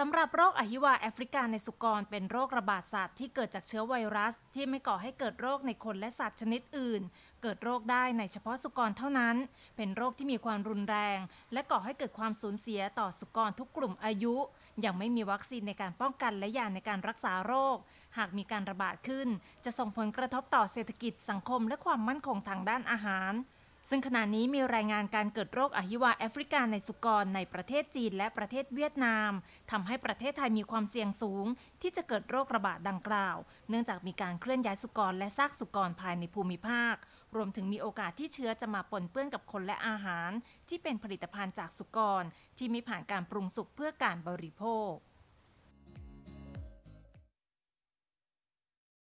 สำหรับโรคอหิวาแอฟริกาในสุกรเป็นโรคระบาดสัตว์ที่เกิดจากเชื้อไวรัสที่ไม่ก่อให้เกิดโรคในคนและสัตว์ชนิดอื่น เกิดโรคได้ในเฉพาะสุกรเท่านั้น เป็นโรคที่มีความรุนแรง และก่อให้เกิดความสูญเสียต่อสุกรทุกกลุ่มอายุ ยังไม่มีวัคซีนในการป้องกันและยาในการรักษาโรค หากมีการระบาดขึ้น จะส่งผลกระทบต่อเศรษฐกิจสังคมและความมั่นคงทางด้านอาหารซึ่งขณะนี้มีรายงานการเกิดโรคอหิวาแอฟริกาในสุกรในประเทศจีนและประเทศเวียดนาม ทำให้ประเทศไทยมีความเสี่ยงสูงที่จะเกิดโรคระบาดดังกล่าว เนื่องจากมีการเคลื่อนย้ายสุกรและซากสุกรภายในภูมิภาค รวมถึงมีโอกาสที่เชื้อจะมาปนเปื้อนกับคนและอาหาร ที่เป็นผลิตภัณฑ์จากสุกรที่ไม่ผ่านการปรุงสุกเพื่อการบริโภค